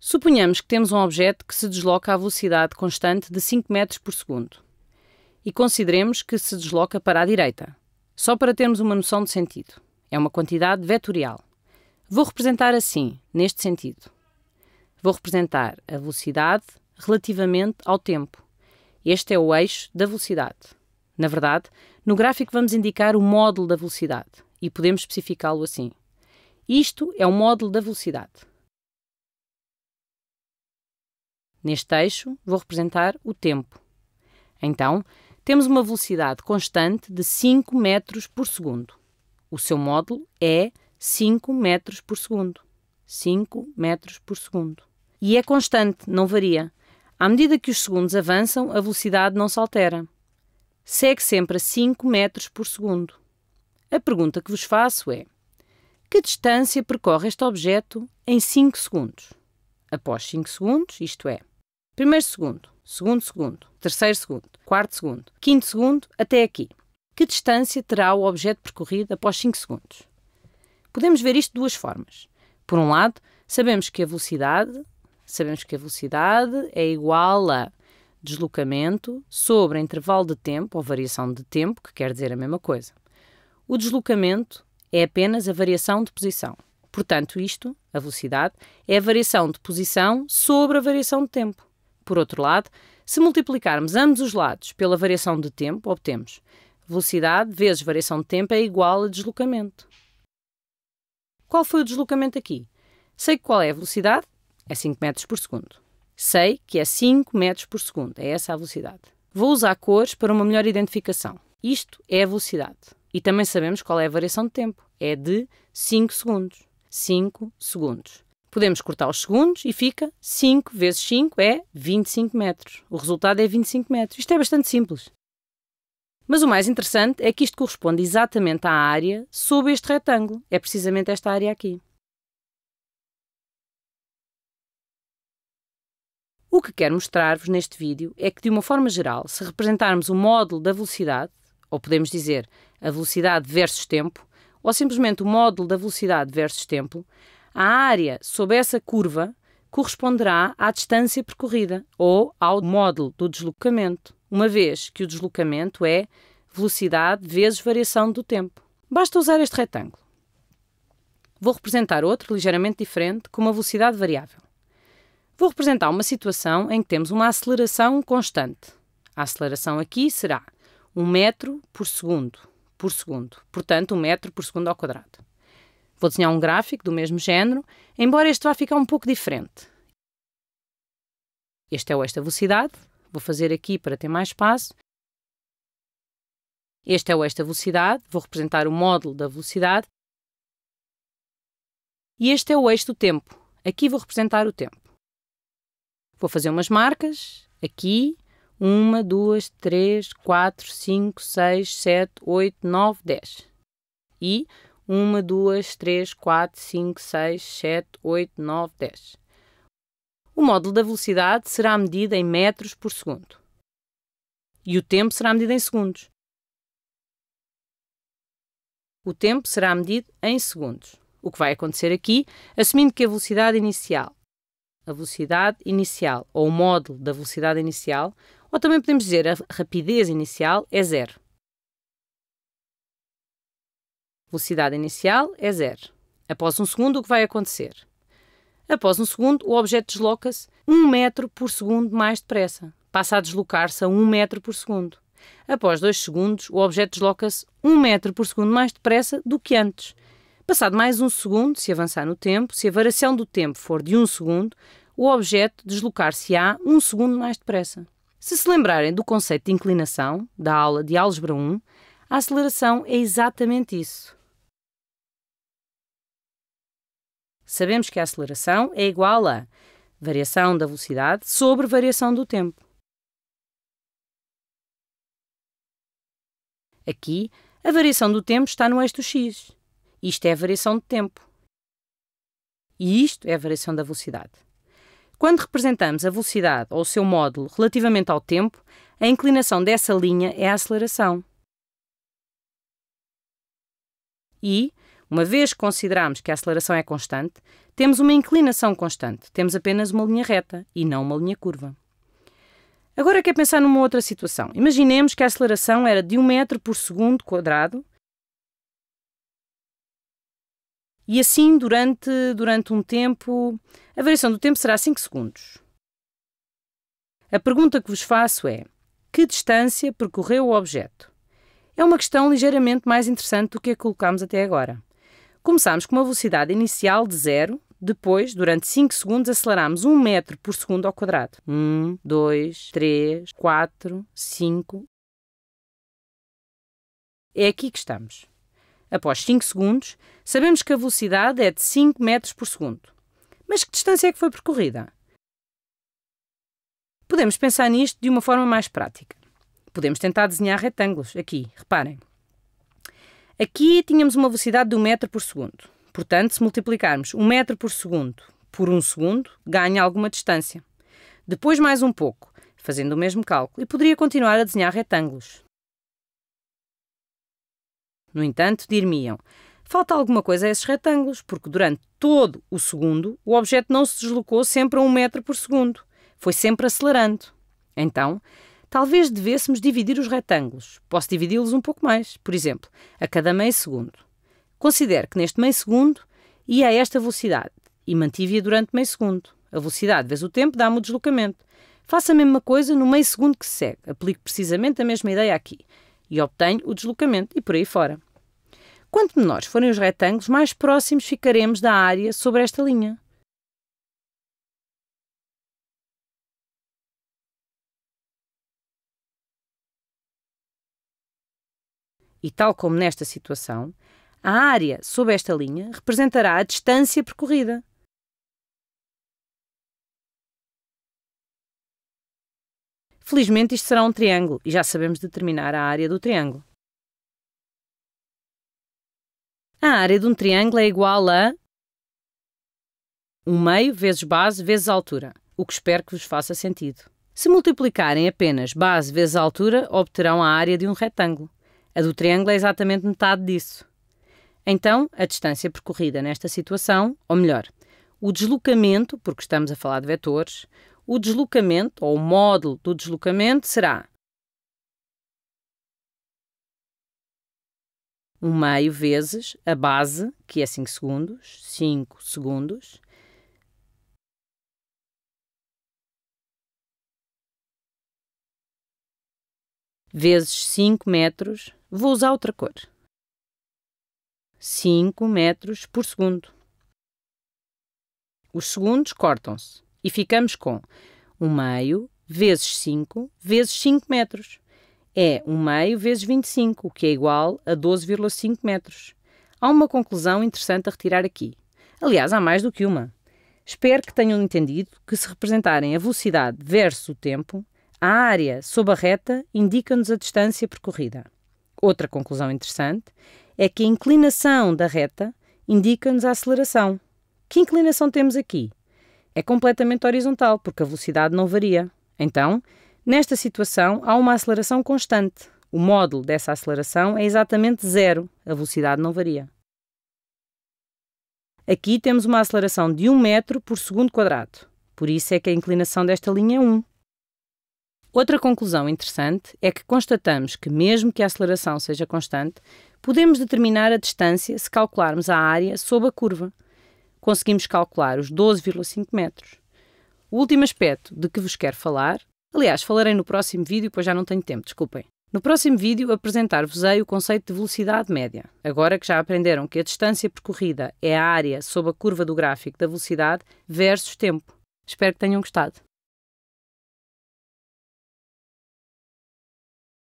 Suponhamos que temos um objeto que se desloca à velocidade constante de 5 metros por segundo. E consideremos que se desloca para a direita, só para termos uma noção de sentido. É uma quantidade vetorial. Vou representar assim, neste sentido. Vou representar a velocidade relativamente ao tempo. Este é o eixo da velocidade. Na verdade, no gráfico vamos indicar o módulo da velocidade e podemos especificá-lo assim. Isto é o módulo da velocidade. Neste eixo, vou representar o tempo. Então, temos uma velocidade constante de 5 metros por segundo. O seu módulo é 5 metros por segundo. 5 metros por segundo. E é constante, não varia. À medida que os segundos avançam, a velocidade não se altera. Segue sempre a 5 metros por segundo. A pergunta que vos faço é: que distância percorre este objeto em 5 segundos? após 5 segundos, isto é, primeiro segundo, segundo segundo, terceiro segundo, quarto segundo, quinto segundo, até aqui. Que distância terá o objeto percorrido após 5 segundos? Podemos ver isto de duas formas. Por um lado, sabemos que a velocidade, sabemos que a velocidade é igual a deslocamento sobre intervalo de tempo ou variação de tempo, que quer dizer a mesma coisa. O deslocamento é apenas a variação de posição. Portanto, isto, a velocidade, é a variação de posição sobre a variação de tempo. Por outro lado, se multiplicarmos ambos os lados pela variação de tempo, obtemos velocidade vezes variação de tempo é igual a deslocamento. Qual foi o deslocamento aqui? Sei qual é a velocidade, é 5 metros por segundo. Sei que é 5 metros por segundo, é essa a velocidade. Vou usar cores para uma melhor identificação. Isto é a velocidade. E também sabemos qual é a variação de tempo, é de 5 segundos. 5 segundos. Podemos cortar os segundos e fica 5 vezes 5 é 25 metros. O resultado é 25 metros. Isto é bastante simples. Mas o mais interessante é que isto corresponde exatamente à área sob este retângulo. É precisamente esta área aqui. O que quero mostrar-vos neste vídeo é que, de uma forma geral, se representarmos o módulo da velocidade, ou podemos dizer a velocidade versus tempo, ou simplesmente o módulo da velocidade versus tempo, a área sob essa curva corresponderá à distância percorrida ou ao módulo do deslocamento, uma vez que o deslocamento é velocidade vezes variação do tempo. Basta usar este retângulo. Vou representar outro ligeiramente diferente com uma velocidade variável. Vou representar uma situação em que temos uma aceleração constante. A aceleração aqui será 1 metro por segundo por segundo. Portanto, um metro por segundo ao quadrado. Vou desenhar um gráfico do mesmo género, embora este vá ficar um pouco diferente. Este é o esta velocidade. Vou fazer aqui para ter mais espaço. Este é o esta velocidade. Vou representar o módulo da velocidade. E este é o eixo do tempo. Aqui vou representar o tempo. Vou fazer umas marcas aqui 1, 2, 3, 4, 5, 6, 7, 8, 9, 10. E 1, 2, 3, 4, 5, 6, 7, 8, 9, 10. O módulo da velocidade será medido em metros por segundo. E o tempo será medido em segundos. O tempo será medido em segundos. O que vai acontecer aqui, assumindo que a velocidade inicial, a velocidade inicial ou o módulo da velocidade inicial ou também podemos dizer a rapidez inicial é zero. Velocidade inicial é zero. Após um segundo, o que vai acontecer? Após um segundo, o objeto desloca-se um metro por segundo mais depressa. Passa a deslocar-se a um metro por segundo. Após dois segundos, o objeto desloca-se um metro por segundo mais depressa do que antes. Passado mais um segundo, se avançar no tempo, se a variação do tempo for de um segundo, o objeto deslocar-se-á um segundo mais depressa. Se se lembrarem do conceito de inclinação, da aula de Álgebra 1, a aceleração é exatamente isso. Sabemos que a aceleração é igual a variação da velocidade sobre variação do tempo. Aqui, a variação do tempo está no eixo x. Isto é a variação de tempo. E isto é a variação da velocidade. Quando representamos a velocidade ou o seu módulo relativamente ao tempo, a inclinação dessa linha é a aceleração. E, uma vez que consideramos que a aceleração é constante, temos uma inclinação constante, temos apenas uma linha reta e não uma linha curva. Agora quer pensar numa outra situação. Imaginemos que a aceleração era de 1 metro por segundo quadrado E assim durante, durante um tempo. A variação do tempo será 5 segundos. A pergunta que vos faço é: que distância percorreu o objeto? É uma questão ligeiramente mais interessante do que a colocámos até agora. Começámos com uma velocidade inicial de zero, depois, durante 5 segundos, acelerámos 1 um metro por segundo ao quadrado. 1, 2, 3, 4, 5. É aqui que estamos. Após 5 segundos, sabemos que a velocidade é de 5 metros por segundo. Mas que distância é que foi percorrida? Podemos pensar nisto de uma forma mais prática. Podemos tentar desenhar retângulos. Aqui, reparem. Aqui tínhamos uma velocidade de 1 metro por segundo. Portanto, se multiplicarmos 1 metro por segundo por 1 segundo, ganha alguma distância. Depois mais um pouco, fazendo o mesmo cálculo, e poderia continuar a desenhar retângulos. No entanto, dir-me-iam, falta alguma coisa a esses retângulos, porque durante todo o segundo o objeto não se deslocou sempre a um metro por segundo. Foi sempre acelerando. Então, talvez devêssemos dividir os retângulos. Posso dividi-los um pouco mais, por exemplo, a cada meio segundo. Considero que neste meio segundo ia a esta velocidade e mantive-a durante meio segundo. A velocidade vezes o tempo dá-me o deslocamento. Faço a mesma coisa no meio segundo que segue. Aplico precisamente a mesma ideia aqui e obtenho o deslocamento e por aí fora. Quanto menores forem os retângulos, mais próximos ficaremos da área sobre esta linha. E tal como nesta situação, a área sob esta linha representará a distância percorrida. Felizmente, isto será um triângulo e já sabemos determinar a área do triângulo. A área de um triângulo é igual a 1 um meio vezes base vezes altura, o que espero que vos faça sentido. Se multiplicarem apenas base vezes altura, obterão a área de um retângulo. A do triângulo é exatamente metade disso. Então, a distância percorrida nesta situação, ou melhor, o deslocamento, porque estamos a falar de vetores, o deslocamento, ou o módulo do deslocamento, será um meio vezes a base, que é 5 segundos, 5 segundos. Vezes 5 metros, vou usar outra cor. 5 metros por segundo. Os segundos cortam-se e ficamos com 1 meio vezes 5 vezes 5 metros é 1 meio vezes 25, que é igual a 12,5 metros. Há uma conclusão interessante a retirar aqui. Aliás, há mais do que uma. Espero que tenham entendido que, se representarem a velocidade versus o tempo, a área sob a reta indica-nos a distância percorrida. Outra conclusão interessante é que a inclinação da reta indica-nos a aceleração. Que inclinação temos aqui? É completamente horizontal, porque a velocidade não varia. Então, Nesta situação, há uma aceleração constante. O módulo dessa aceleração é exatamente zero, a velocidade não varia. Aqui temos uma aceleração de 1 metro por segundo quadrado, por isso é que a inclinação desta linha é 1. Outra conclusão interessante é que constatamos que, mesmo que a aceleração seja constante, podemos determinar a distância se calcularmos a área sob a curva. Conseguimos calcular os 12,5 metros. O último aspecto de que vos quero falar Aliás, falarei no próximo vídeo, pois já não tenho tempo, desculpem. No próximo vídeo apresentar-vos-ei o conceito de velocidade média. Agora que já aprenderam que a distância percorrida é a área sob a curva do gráfico da velocidade versus tempo. Espero que tenham gostado.